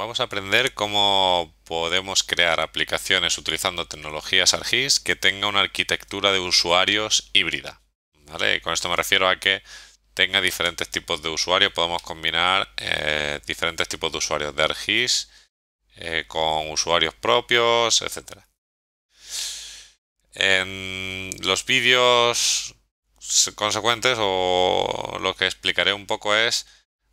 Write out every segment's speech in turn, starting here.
Vamos a aprender cómo podemos crear aplicaciones utilizando tecnologías Argis que tenga una arquitectura de usuarios híbrida. ¿vale? Con esto me refiero a que tenga diferentes tipos de usuarios. Podemos combinar eh, diferentes tipos de usuarios de Argis eh, con usuarios propios, etc. En los vídeos consecuentes o lo que explicaré un poco es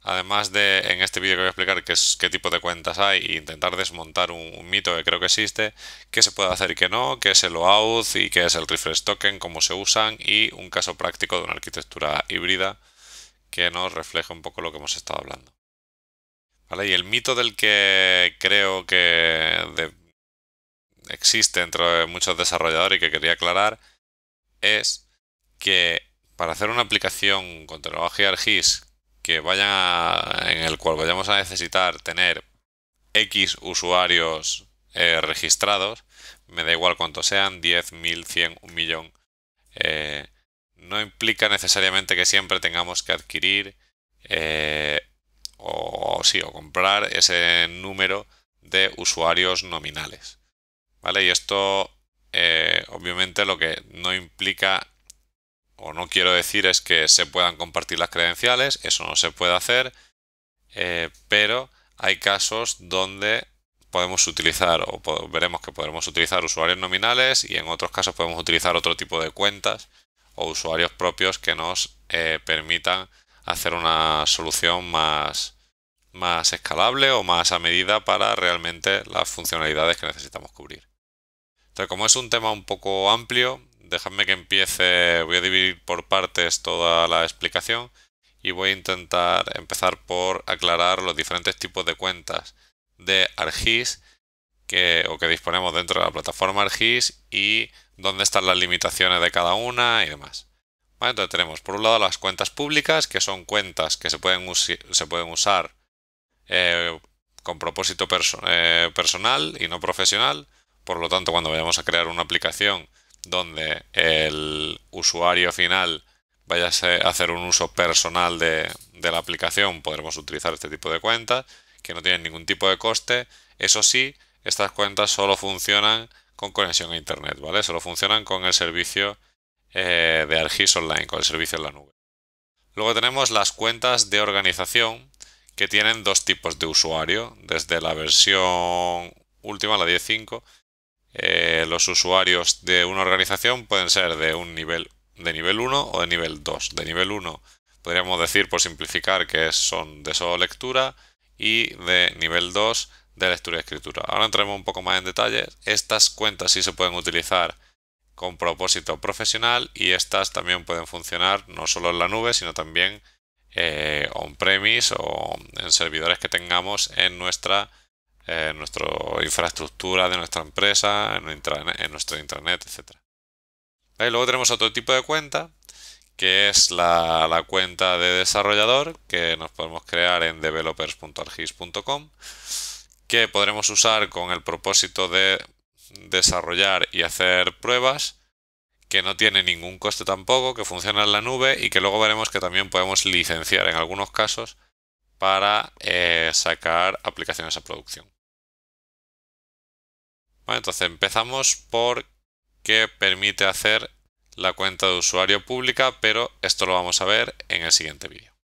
además de en este vídeo que voy a explicar qué, tipo de cuentas hay e intentar desmontar un, mito que creo que existe, qué se puede hacer y qué no, qué es el OAuth y qué es el refresh token, cómo se usan y un caso práctico de una arquitectura híbrida que nos refleje un poco lo que hemos estado hablando. ¿Vale? Y el mito del que creo que existe existe entre muchos desarrolladores y que quería aclarar es que para hacer una aplicación con tecnología ArcGIS que vaya en el cual vayamos a necesitar tener X usuarios eh, registrados, me da igual cuántos sean, 10, 1000, 100, 1 millón, eh, no implica necesariamente que siempre tengamos que adquirir eh, o, sí, o comprar ese número de usuarios nominales. ¿Vale? Y esto obviamente lo que no implica o no quiero decir es que se puedan compartir las credenciales, eso no se puede hacer, eh, pero hay casos donde podemos utilizar o veremos que podemos utilizar usuarios nominales y en otros casos podemos utilizar otro tipo de cuentas o usuarios propios que nos eh, permitan hacer una solución más, más escalable o más a medida para realmente las funcionalidades que necesitamos cubrir. Entonces, como es un tema un poco amplio, dejadme que empiece, voy a dividir por partes toda la explicación y voy a intentar empezar por aclarar los diferentes tipos de cuentas de Argis que, o que disponemos dentro de la plataforma Argis y dónde están las limitaciones de cada una y demás. entonces tenemos por un lado las cuentas públicas, que son cuentas que se pueden, se pueden usar eh, con propósito eh, personal y no profesional. Por lo tanto, cuando vayamos a crear una aplicación, donde el usuario final vaya a hacer un uso personal de, la aplicación, podremos utilizar este tipo de cuentas que no tienen ningún tipo de coste. Eso sí, estas cuentas solo funcionan con conexión a Internet, ¿vale? Solo funcionan con el servicio eh, de Argis Online, con el servicio en la nube. Luego tenemos las cuentas de organización que tienen dos tipos de usuario, desde la versión última, la 10.5, eh, los usuarios de una organización pueden ser de un nivel de nivel 1 o de nivel 2. De nivel 1 podríamos decir, por simplificar, que son de solo lectura y de nivel 2 de lectura y escritura. Ahora entremos un poco más en detalle. Estas cuentas sí se pueden utilizar con propósito profesional y estas también pueden funcionar no solo en la nube, sino también eh, on-premise o en servidores que tengamos en nuestra en nuestra infraestructura de nuestra empresa, en, nuestra internet, nuestro internet, etc. Luego tenemos otro tipo de cuenta, que es la, cuenta de desarrollador, que nos podemos crear en developers.argis.com, que podremos usar con el propósito de desarrollar y hacer pruebas, que no tiene ningún coste tampoco, que funciona en la nube y que luego veremos que también podemos licenciar en algunos casos para eh, sacar aplicaciones a producción entonces empezamos por qué permite hacer la cuenta de usuario pública, pero esto lo vamos a ver en el siguiente vídeo.